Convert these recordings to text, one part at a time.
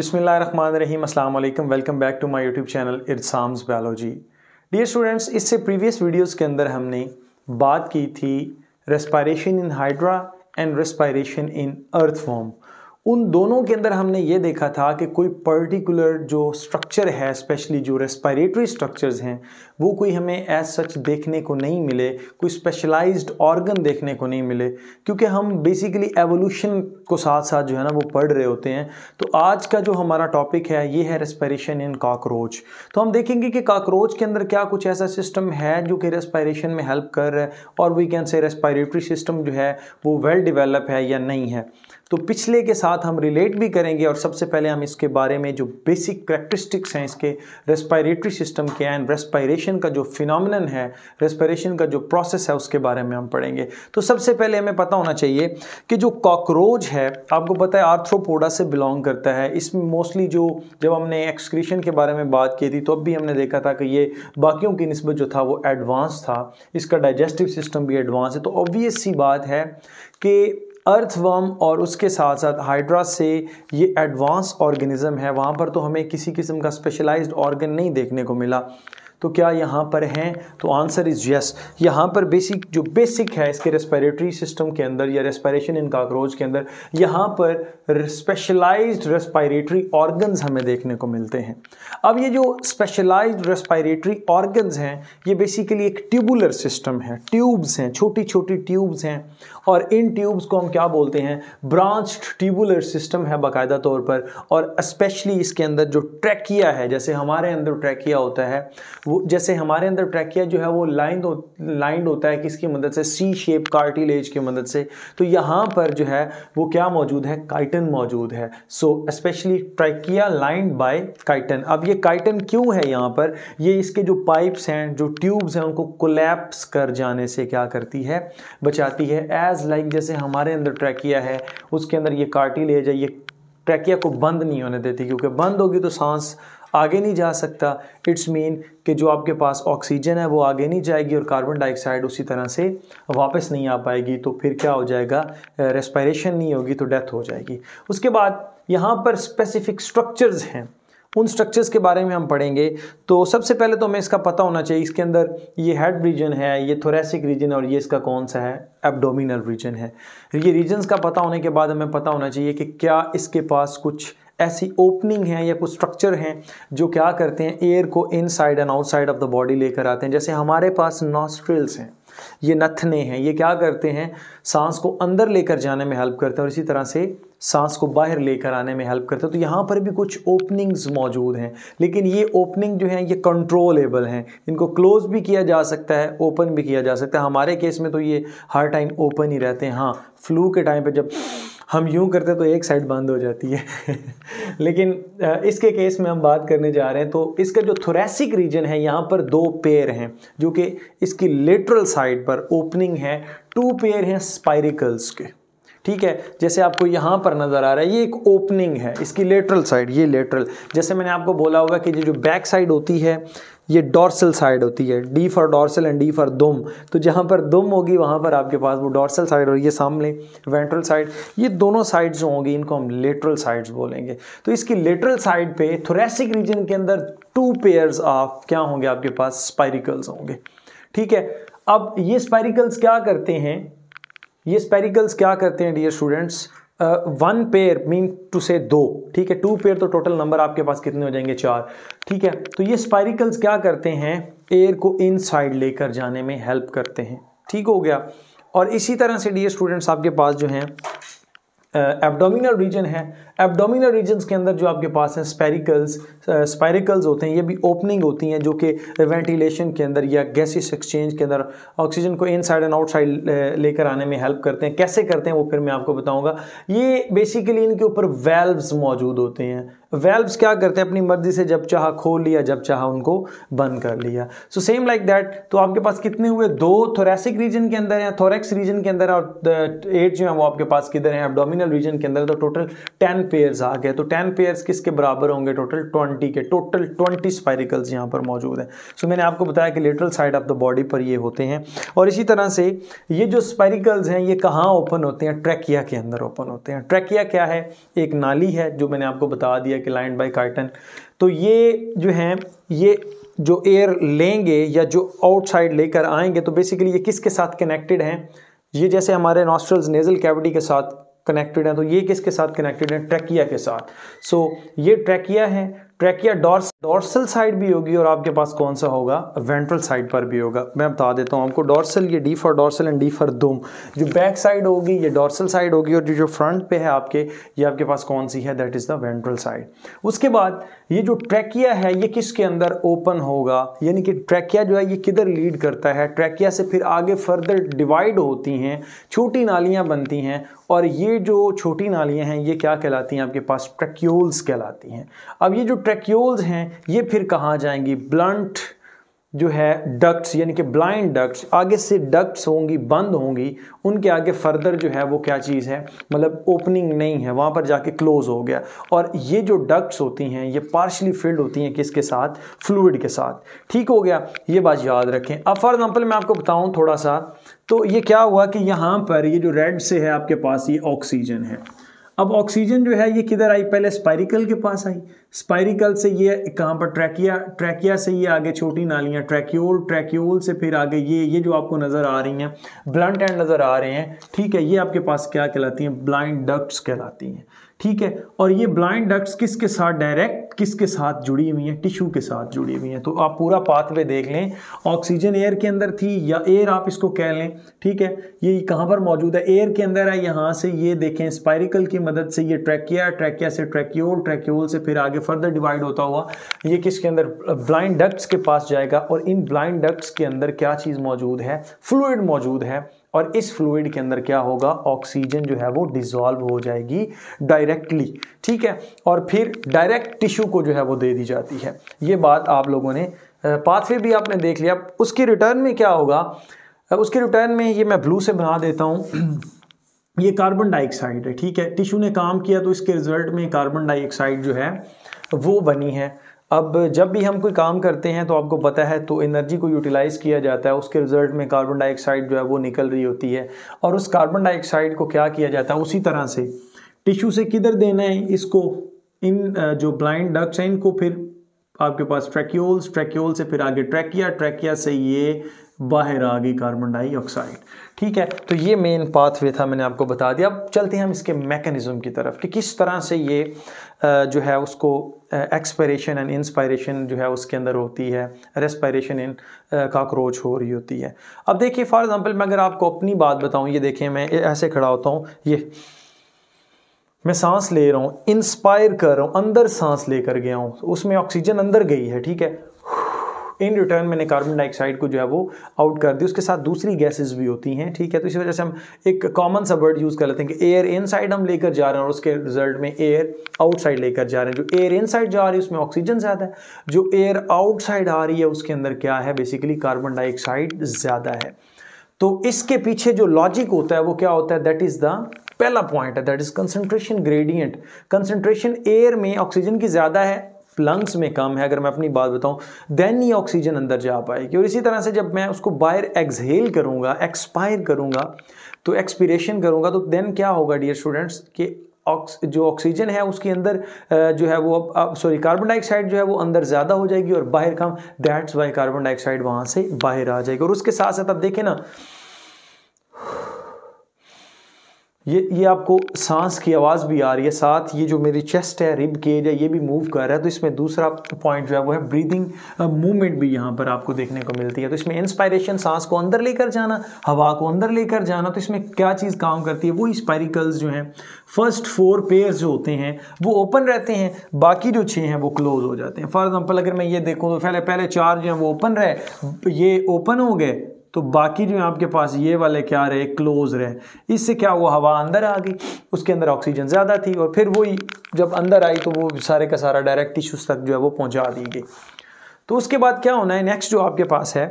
बिसमीम अस्सलाम वालेकुम welcome back to my YouTube channel Irsam's biology dear students इससे प्रीवियस वीडियोस के अंदर हमने बात की थी respiration in hydra and respiration in earthworm उन दोनों के अंदर हमने ये देखा था कि कोई पर्टिकुलर जो स्ट्रक्चर है स्पेशली जो रेस्पिरेटरी स्ट्रक्चर्स हैं वो कोई हमें एज सच देखने को नहीं मिले कोई स्पेशलाइज्ड ऑर्गन देखने को नहीं मिले क्योंकि हम बेसिकली एवोल्यूशन को साथ साथ जो है ना वो पढ़ रहे होते हैं तो आज का जो हमारा टॉपिक है ये है रेस्पिरेशन इन काक्रोच तो हम देखेंगे कि काकरोच के अंदर क्या कुछ ऐसा सिस्टम है जो कि रेस्पायरेशन में हेल्प कर रहा है और we can say respiratory system जो है वो वेल well डिवेलप है या नहीं है तो पिछले के साथ हम रिलेट भी करेंगे और सबसे पहले हम इसके बारे में जो बेसिक करेक्ट्रिस्टिक्स हैं इसके रेस्पायरेटरी सिस्टम के एंड रेस्पायरेशन का जो फिनमिनन है रेस्पायरेशन का जो प्रोसेस है उसके बारे में हम पढ़ेंगे तो सबसे पहले हमें पता होना चाहिए कि जो कॉकरोच है आपको पता है आर्थ्रोपोडा से बिलोंग करता है इसमें मोस्टली जो जब हमने एक्सक्रीशन के बारे में बात की थी तो अब भी हमने देखा था कि ये बाकियों की नस्बत जो था वो एडवांस था इसका डाइजेस्टिव सिस्टम भी एडवांस है तो ऑब्वियस सी बात है कि अर्थवर्म और उसके साथ साथ हाइड्रा से ये एडवांस ऑर्गेनिज्म है वहाँ पर तो हमें किसी किस्म का स्पेशलाइज्ड ऑर्गन नहीं देखने को मिला तो क्या यहाँ पर हैं तो आंसर इज़ यस यहाँ पर बेसिक जो बेसिक है इसके रेस्पिरेटरी सिस्टम के अंदर या रेस्पिरेशन इन काकरोच के अंदर यहाँ पर स्पेशलाइज रेस्पिरेटरी ऑर्गन्स हमें देखने को मिलते हैं अब ये जो स्पेशलाइज रेस्पिरेटरी ऑर्गन्स हैं ये बेसिकली एक ट्यूबुलर सिस्टम है ट्यूब्स हैं छोटी छोटी ट्यूब्स हैं और इन ट्यूब्स को हम क्या बोलते हैं ब्रांच ट्यूबुलर सिस्टम है बाकायदा तौर पर और स्पेशली इसके अंदर जो ट्रैकिया है जैसे हमारे अंदर ट्रैकिया होता है वो जैसे हमारे अंदर ट्रैकिया जो है वो लाइन हो, लाइंड होता है किसकी मदद से सी शेप कार्टिलेज की मदद से तो यहाँ पर जो है वो क्या मौजूद है काइटन मौजूद है so specially trachea lined by chitin अब ये काइटन क्यों है यहाँ पर ये इसके जो पाइप्स हैं जो ट्यूब्स हैं उनको कोलेप्स कर जाने से क्या करती है बचाती है एज लाइक like जैसे हमारे अंदर ट्रैकिया है उसके अंदर ये कार्टिलेज है ये ट्रैकिया को बंद नहीं होने देती क्योंकि बंद होगी तो सांस आगे नहीं जा सकता इट्स मीन कि जो आपके पास ऑक्सीजन है वो आगे नहीं जाएगी और कार्बन डाइऑक्साइड उसी तरह से वापस नहीं आ पाएगी तो फिर क्या हो जाएगा रेस्पायरेशन नहीं होगी तो डेथ हो जाएगी उसके बाद यहाँ पर स्पेसिफिक स्ट्रक्चर्स हैं उन स्ट्रक्चर्स के बारे में हम पढ़ेंगे तो सबसे पहले तो हमें इसका पता होना चाहिए इसके अंदर ये हेड रीजन है ये थोरेसिक रीजन और ये इसका कौन सा है एब्डोमिनल रीजन है ये रीजन्स का पता होने के बाद हमें पता होना चाहिए कि क्या इसके पास कुछ ऐसी ओपनिंग हैं या कुछ स्ट्रक्चर हैं जो क्या करते हैं एयर को inside and outside of the body लेकर आते हैं जैसे हमारे पास नॉस्ट्रिल्स हैं ये नथने हैं ये क्या करते हैं सांस को अंदर लेकर जाने में हेल्प करते हैं और इसी तरह से सांस को बाहर लेकर आने में हेल्प करते हैं तो यहाँ पर भी कुछ ओपनिंग्स मौजूद हैं लेकिन ये ओपनिंग जो है ये कंट्रोलेबल हैं इनको क्लोज भी किया जा सकता है ओपन भी किया जा सकता है हमारे केस में तो ये हर टाइम ओपन ही रहते हैं हाँ फ्लू के टाइम पर जब हम यूँ करते तो एक साइड बंद हो जाती है लेकिन इसके केस में हम बात करने जा रहे हैं तो इसका जो थोरेसिक रीजन है यहाँ पर दो पेयर हैं जो कि इसकी लेटरल साइड पर ओपनिंग है टू पेयर हैं स्पायरिकल्स के ठीक है जैसे आपको यहाँ पर नज़र आ रहा है ये एक ओपनिंग है इसकी लेटरल साइड ये लेटरल जैसे मैंने आपको बोला होगा कि ये जो बैक साइड होती है ये डॉर्सल साइड होती है D for dorsal and D for दुम तो जहाँ पर दुम होगी वहाँ पर आपके पास वो डॉर्सल साइड और ये सामने वेंट्रल साइड ये दोनों साइड जो होंगी इनको हम लेटरल साइड्स बोलेंगे तो इसकी लेटरल साइड पे थोरेसिक रीजन के अंदर टू पेयर्स ऑफ क्या होंगे आपके पास स्पाइरिकल्स होंगे ठीक है अब ये स्पाइरिकल्स क्या करते हैं ये स्पेरिकल्स क्या करते हैं dear students one pair mean two से दो ठीक है टू पेयर तो टोटल नंबर आपके पास कितने हो जाएंगे चार ठीक है तो ये स्पाइरिकल्स क्या करते हैं एयर को साइड लेकर जाने में हेल्प करते हैं ठीक हो गया और इसी तरह से डी स्टूडेंट्स आपके पास जो हैं एबडोमिनल रीजन है एबडोमिनल रीजन्स के अंदर जो आपके पास हैं स्पेरिकल्स स्पेरिकल्स होते हैं ये भी ओपनिंग होती हैं जो कि वेंटिलेशन के अंदर या गैसेस एक्सचेंज के अंदर ऑक्सीजन को इनसाइड एंड आउटसाइड लेकर आने में हेल्प करते हैं कैसे करते हैं वो फिर मैं आपको बताऊंगा ये बेसिकली इनके ऊपर वेल्व्स मौजूद होते हैं वेल्व्स क्या करते हैं अपनी मर्जी से जब चाह खोल लिया जब चाह उनको बंद कर लिया सो सेम लाइक दैट तो आपके पास कितने हुए दो थोरेसिक रीजन के अंदर हैं थोरेक्स रीजन के अंदर और एट जो है वो आपके पास किधर हैं एबडोमिनल रीजन के अंदर तो टोटल टेन पेयर्स आ गए तो टेन पेयर्स किसके बराबर होंगे टोटल ट्वेंटी के टोटल ट्वेंटी स्पाइरिकल्स यहाँ पर मौजूद हैं सो मैंने आपको बताया कि lateral side of the body पर ये होते हैं और इसी तरह से ये जो स्पाइरिकल्स हैं ये कहाँ ओपन होते हैं ट्रैकिया के अंदर ओपन होते हैं ट्रैकिया क्या है एक नाली है जो मैंने आपको बता दिया कि लाइन बाई कार्टन तो ये जो है ये जो एयर लेंगे या जो आउटसाइड लेकर आएंगे तो बेसिकली ये किसके साथ कनेक्टेड हैं ये जैसे हमारे नॉस्ट्रल्स नेजल कैविटी के साथ कनेक्टेड हैं तो ये किसके साथ कनेक्टेड हैं ट्रैकिया के साथ सो so, ये ट्रैकिया है ट्रैकिया डॉर्स डॉर्सल साइड भी होगी और आपके पास कौन सा होगा वेंट्रल साइड पर भी होगा मैं बता देता हूँ आपको डॉर्सल ये D for dorsal and D for दुम जो बैक साइड होगी ये डॉर्सल साइड होगी और जो जो फ्रंट पे है आपके ये आपके पास कौन सी है that is the ventral side उसके बाद ये जो ट्रैकिया है ये किसके अंदर ओपन होगा यानी कि ट्रैकिया जो है ये किधर लीड करता है ट्रैकिया से फिर आगे फर्दर डिवाइड होती हैं छोटी नालियाँ बनती हैं और ये जो छोटी नालियाँ हैं ये क्या कहलाती हैं आपके पास ट्रैक्यूल्स कहलाती हैं अब ये जो ट्रैक्योल्स हैं ये फिर कहाँ जाएंगी ब्लंट जो है डक्ट्स यानी कि ब्लाइंड डक्ट्स आगे से डक्ट्स होंगी बंद होंगी उनके आगे फर्दर जो है वो क्या चीज़ है मतलब ओपनिंग नहीं है वहाँ पर जाके क्लोज हो गया और ये जो डक्ट्स होती हैं ये पार्शली फिल्ड होती हैं किसके साथ फ्लूड के साथ ठीक हो गया ये बात याद रखें अब फॉर एग्ज़ाम्पल मैं आपको बताऊँ थोड़ा सा तो ये क्या हुआ कि यहाँ पर ये जो रेड से है आपके पास ये ऑक्सीजन है अब ऑक्सीजन जो है ये किधर आई पहले स्पायरिकल के पास आई स्पाइरिकल से ये कहाँ पर ट्रैकिया ट्रैकिया से ये आगे छोटी नालियाँ ट्रैक्योल ट्रैक्योल से फिर आगे ये ये जो आपको नज़र आ रही हैं ब्लंट एंड नज़र आ रहे हैं ठीक है ये आपके पास क्या कहलाती हैं ब्लाइंड डक्ट्स कहलाती हैं ठीक है और ये ब्लाइंड डक्ट्स किसके साथ डायरेक्ट किसके साथ जुड़ी हुई हैं टिश्यू के साथ जुड़ी हुई हैं तो आप पूरा पाथवे देख लें ऑक्सीजन एयर के अंदर थी या एयर आप इसको कह लें ठीक है ये कहाँ पर मौजूद है एयर के अंदर है यहाँ से ये देखें स्पाइरिकल की मदद से ये ट्रैकिया ट्रैकिया से ट्रैक्योल ट्रैक्योल से फिर आगे फर्दर डिवाइड होता हुआ ये किसके अंदर ब्लाइंड डक्ट्स के पास जाएगा और इन ब्लाइंड डक्ट्स के अंदर क्या चीज़ मौजूद है फ्लूड मौजूद है और इस फ्लूड के अंदर क्या होगा ऑक्सीजन जो है वो डिजॉल्व हो जाएगी डायरेक्टली ठीक है और फिर डायरेक्ट टिश्यू को जो है वो दे दी जाती है ये बात आप लोगों ने पाथवे भी आपने देख लिया उसके रिटर्न में क्या होगा उसके रिटर्न में ये मैं ब्लू से बना देता हूँ ये कार्बन डाइऑक्साइड है ठीक है टिश्यू ने काम किया तो इसके रिजल्ट में कार्बन डाइऑक्साइड जो है वो बनी है अब जब भी हम कोई काम करते हैं तो आपको पता है तो एनर्जी को यूटिलाइज़ किया जाता है उसके रिजल्ट में कार्बन डाइऑक्साइड जो है वो निकल रही होती है और उस कार्बन डाइऑक्साइड को क्या किया जाता है उसी तरह से टिश्यू से किधर देना है इसको इन जो ब्लाइंड डक्ट्स हैं इनको फिर आपके पास ट्रैक्यूल्स ट्रैक्यूल से फिर आगे ट्रैकिया ट्रैकिया से ये बाहर आ गई कार्बन डाइऑक्साइड ठीक है तो ये मेन पाथवे था मैंने आपको बता दिया अब चलते हैं हम इसके मैकेनिज़्म की तरफ कि किस तरह से ये जो है उसको एक्सपायरेशन एंड इंस्पायरेशन जो है उसके अंदर होती है रेस्पायरेशन इन काकरोच हो रही होती है अब देखिए फॉर एग्ज़ाम्पल मैं अगर आपको अपनी बात बताऊँ ये देखिए मैं ऐसे खड़ा होता हूँ ये मैं सांस ले रहा हूँ इंस्पायर कर रहा हूँ अंदर सांस लेकर गया हूँ उसमें ऑक्सीजन अंदर गई है ठीक है इन रिटर्न मैंने कार्बन डाइऑक्साइड को जो है वो आउट कर दिया उसके साथ दूसरी गैसेज भी होती हैं ठीक है तो इसी वजह से हम एक कॉमन सा वर्ड यूज़ कर लेते हैं कि एयर इन हम लेकर जा रहे हैं और उसके रिजल्ट में एयर आउटसाइड लेकर जा रहे हैं जो एयर इन जा रही है उसमें ऑक्सीजन ज़्यादा है जो एयर आउटसाइड आ रही है उसके अंदर क्या है बेसिकली कार्बन डाइऑक्साइड ज़्यादा है तो इसके पीछे जो लॉजिक होता है वो क्या होता है दैट इज़ द पहला पॉइंट है that is concentration gradient concentration air में ऑक्सीजन की ज़्यादा है लंग्स में कम है अगर मैं अपनी बात बताऊं देन ही ऑक्सीजन अंदर जा पाएगी और इसी तरह से जब मैं उसको बाहर एक्सहेल करूंगा एक्सपायर करूंगा तो एक्सपीरेशन करूंगा तो देन क्या होगा डियर स्टूडेंट्स कि ऑक्स जो ऑक्सीजन है उसके अंदर जो है वो सॉरी कार्बन डाइऑक्साइड जो है वो अंदर ज़्यादा हो जाएगी और बाहर कम दैट्स वाई कार्बन डाइऑक्साइड वहाँ से बाहर आ जाएगी और उसके साथ साथ आप देखें ना ये ये आपको सांस की आवाज़ भी आ रही है साथ ये जो मेरी चेस्ट है रिब केज है ये भी मूव कर रहा है तो इसमें दूसरा पॉइंट जो है वो है ब्रीदिंग मूवमेंट भी यहाँ पर आपको देखने को मिलती है तो इसमें इंस्पायरेशन सांस को अंदर लेकर जाना हवा को अंदर लेकर जाना तो इसमें क्या चीज़ काम करती है वो स्पायरिकल्स जो हैं फर्स्ट फोर पेयर जो होते हैं वो ओपन रहते हैं बाकी जो छः हैं वो क्लोज हो जाते हैं फॉर एग्जाम्पल अगर मैं ये देखूँ तो पहले पहले चार जो हैं वो ओपन रहे ये ओपन हो गए तो बाकी जो आपके पास ये वाले क्या रहे क्लोज रहे इससे क्या हुआ हवा अंदर आ गई उसके अंदर ऑक्सीजन ज़्यादा थी और फिर वही जब अंदर आई तो वो सारे का सारा डायरेक्ट टिश्यूज़ तक जो है वो पहुँचा दी गई तो उसके बाद क्या होना है नेक्स्ट जो आपके पास है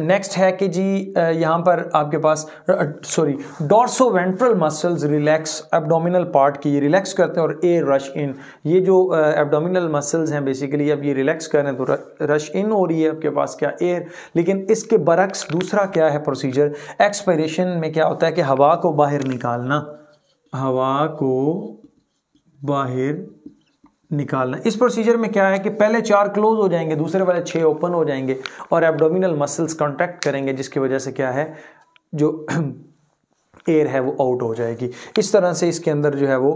नेक्स्ट है कि जी यहाँ पर आपके पास sorry dorso ventral muscles relax abdominal part की ये रिलैक्स करते हैं और ए रश इन ये जो एब्डोमिनल मसल्स हैं बेसिकली अब ये रिलैक्स कर रहे हैं तो रश इन हो रही है आपके पास क्या एयर लेकिन इसके बरक्स दूसरा क्या है प्रोसीजर एक्सपायरेशन में क्या होता है कि हवा को बाहर निकालना हवा को बाहर निकालना इस प्रोसीजर में क्या है कि पहले चार क्लोज हो जाएंगे दूसरे वाले छः ओपन हो जाएंगे और एब्डोमिनल मसल्स कॉन्ट्रैक्ट करेंगे जिसकी वजह से क्या है जो एयर है वो आउट हो जाएगी इस तरह से इसके अंदर जो है वो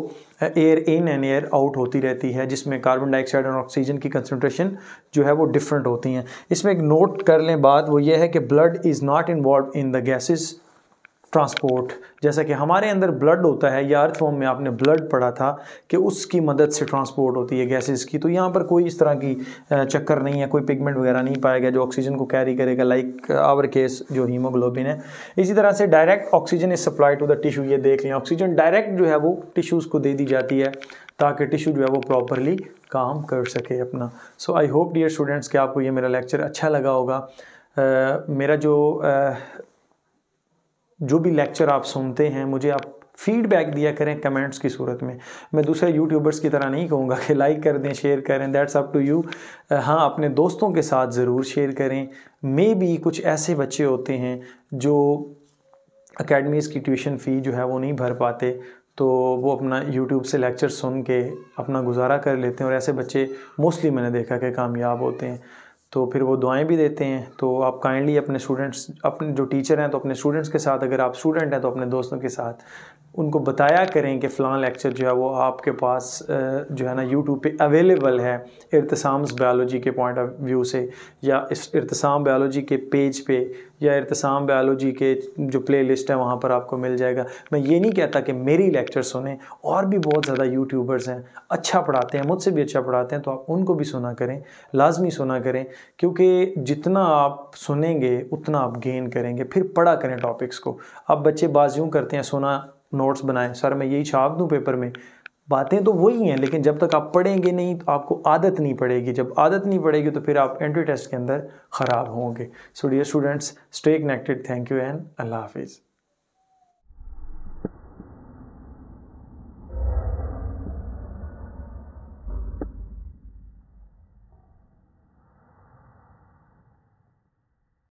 air in and air out होती रहती है जिसमें कार्बन डाइऑक्साइड और ऑक्सीजन की कंसनट्रेशन जो है वो डिफरेंट होती हैं इसमें एक नोट कर लें बात वो ये है कि blood is not involve in the gases transport जैसा कि हमारे अंदर ब्लड होता है या अर्थफॉर्म में आपने ब्लड पढ़ा था कि उसकी मदद से ट्रांसपोर्ट होती है गैसेस की तो यहाँ पर कोई इस तरह की चक्कर नहीं है कोई पिगमेंट वगैरह नहीं पाया गया जो ऑक्सीजन को कैरी करेगा लाइक आवर केस जो हीमोग्लोबिन है इसी तरह से direct oxygen is supply to the tissue ये देख लें ऑक्सीजन डायरेक्ट जो है वो टिश्यूज़ को दे दी जाती है ताकि टिशू जो है वो प्रॉपरली काम कर सके अपना so I hope dear students कि आपको ये मेरा लेक्चर अच्छा लगा होगा uh, मेरा जो uh, जो भी लेक्चर आप सुनते हैं मुझे आप फीडबैक दिया करें कमेंट्स की सूरत में मैं दूसरे यूट्यूबर्स की तरह नहीं कहूँगा कि लाइक कर दें शेयर करें दैट्स अप टू यू हाँ अपने दोस्तों के साथ ज़रूर शेयर करें मे भी कुछ ऐसे बच्चे होते हैं जो अकेडमीज़ की ट्यूशन फ़ी जो है वो नहीं भर पाते तो वो अपना यूट्यूब से लेक्चर सुन के अपना गुजारा कर लेते हैं और ऐसे बच्चे मोस्टली मैंने देखा कि कामयाब होते हैं तो फिर वो दुआएं भी देते हैं तो आप काइंडली अपने स्टूडेंट्स अपने जो टीचर हैं तो अपने स्टूडेंट्स के साथ अगर आप स्टूडेंट हैं तो अपने दोस्तों के साथ उनको बताया करें कि फ़लाँ लेक्चर जो है वो आपके पास जो है ना यूट्यूब पे अवेलेबल है इरतसाम्स बायोलॉजी के पॉइंट ऑफ व्यू से या इस इरतसाम बायोलॉजी के पेज पे या इरतसाम बायोलॉजी के जो प्ले लिस्ट है वहाँ पर आपको मिल जाएगा मैं ये नहीं कहता कि मेरी लेक्चर सुने और भी बहुत ज़्यादा यूट्यूबर्स हैं अच्छा पढ़ाते हैं मुझसे भी अच्छा पढ़ाते हैं तो आप उनको भी सुना करें लाजमी सुना करें क्योंकि जितना आप सुनेंगे उतना आप गेन करेंगे फिर पढ़ा करें टॉपिक्स को अब बच्चे बाज यूँ करते हैं सुना नोट्स बनाएं सर मैं यही छाप दूँ पेपर में बातें तो वही हैं लेकिन जब तक आप पढ़ेंगे नहीं तो आपको आदत नहीं पड़ेगी जब आदत नहीं पड़ेगी तो फिर आप एंट्री टेस्ट के अंदर ख़राब होंगे so dear students stay connected thank you and अल्लाह हाफिज़